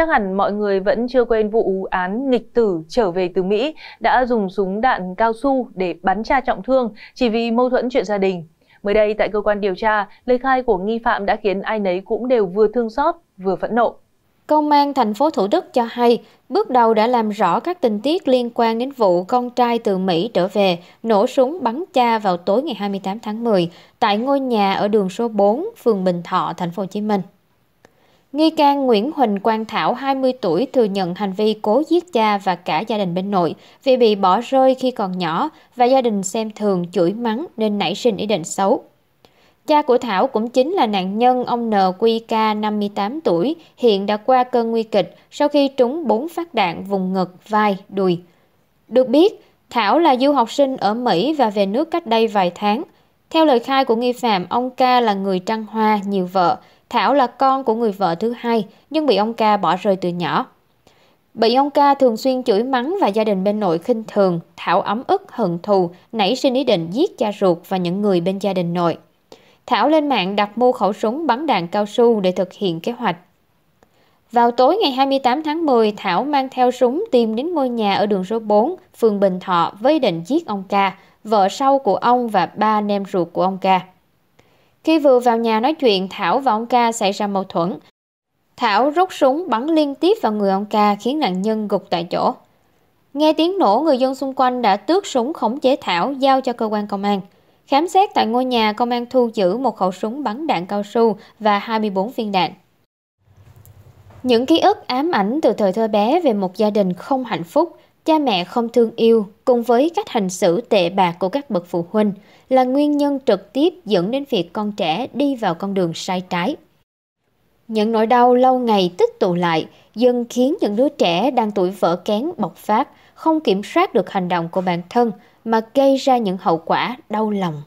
chắc hẳn mọi người vẫn chưa quên vụ án nghịch tử trở về từ Mỹ đã dùng súng đạn cao su để bắn cha trọng thương chỉ vì mâu thuẫn chuyện gia đình. Mới đây tại cơ quan điều tra, lời khai của nghi phạm đã khiến ai nấy cũng đều vừa thương xót vừa phẫn nộ. Công an thành phố Thủ Đức cho hay, bước đầu đã làm rõ các tình tiết liên quan đến vụ con trai từ Mỹ trở về nổ súng bắn cha vào tối ngày 28 tháng 10 tại ngôi nhà ở đường số 4, phường Bình Thọ, thành phố Hồ Chí Minh. Nghi can Nguyễn Huỳnh Quang Thảo hai mươi tuổi thừa nhận hành vi cố giết cha và cả gia đình bên nội vì bị bỏ rơi khi còn nhỏ và gia đình xem thường chửi mắng nên nảy sinh ý định xấu. Cha của Thảo cũng chính là nạn nhân ông NQK tám tuổi, hiện đã qua cơn nguy kịch sau khi trúng bốn phát đạn vùng ngực, vai, đùi. Được biết, Thảo là du học sinh ở Mỹ và về nước cách đây vài tháng. Theo lời khai của nghi phạm, ông ca là người trăng hoa, nhiều vợ, Thảo là con của người vợ thứ hai nhưng bị ông ca bỏ rơi từ nhỏ. Bị ông ca thường xuyên chửi mắng và gia đình bên nội khinh thường, Thảo ấm ức, hận thù, nảy sinh ý định giết cha ruột và những người bên gia đình nội. Thảo lên mạng đặt mua khẩu súng bắn đạn cao su để thực hiện kế hoạch. Vào tối ngày 28 tháng 10, Thảo mang theo súng tìm đến ngôi nhà ở đường số 4, phường Bình Thọ với định giết ông ca, vợ sau của ông và ba nem ruột của ông ca. Khi vừa vào nhà nói chuyện, Thảo và ông ca xảy ra mâu thuẫn. Thảo rút súng bắn liên tiếp vào người ông ca khiến nạn nhân gục tại chỗ. Nghe tiếng nổ, người dân xung quanh đã tước súng khống chế Thảo giao cho cơ quan công an. Khám xét tại ngôi nhà, công an thu giữ một khẩu súng bắn đạn cao su và 24 viên đạn. Những ký ức ám ảnh từ thời thơ bé về một gia đình không hạnh phúc cha mẹ không thương yêu cùng với cách hành xử tệ bạc của các bậc phụ huynh là nguyên nhân trực tiếp dẫn đến việc con trẻ đi vào con đường sai trái. Những nỗi đau lâu ngày tích tụ lại dần khiến những đứa trẻ đang tuổi vỡ kén bộc phát, không kiểm soát được hành động của bản thân mà gây ra những hậu quả đau lòng.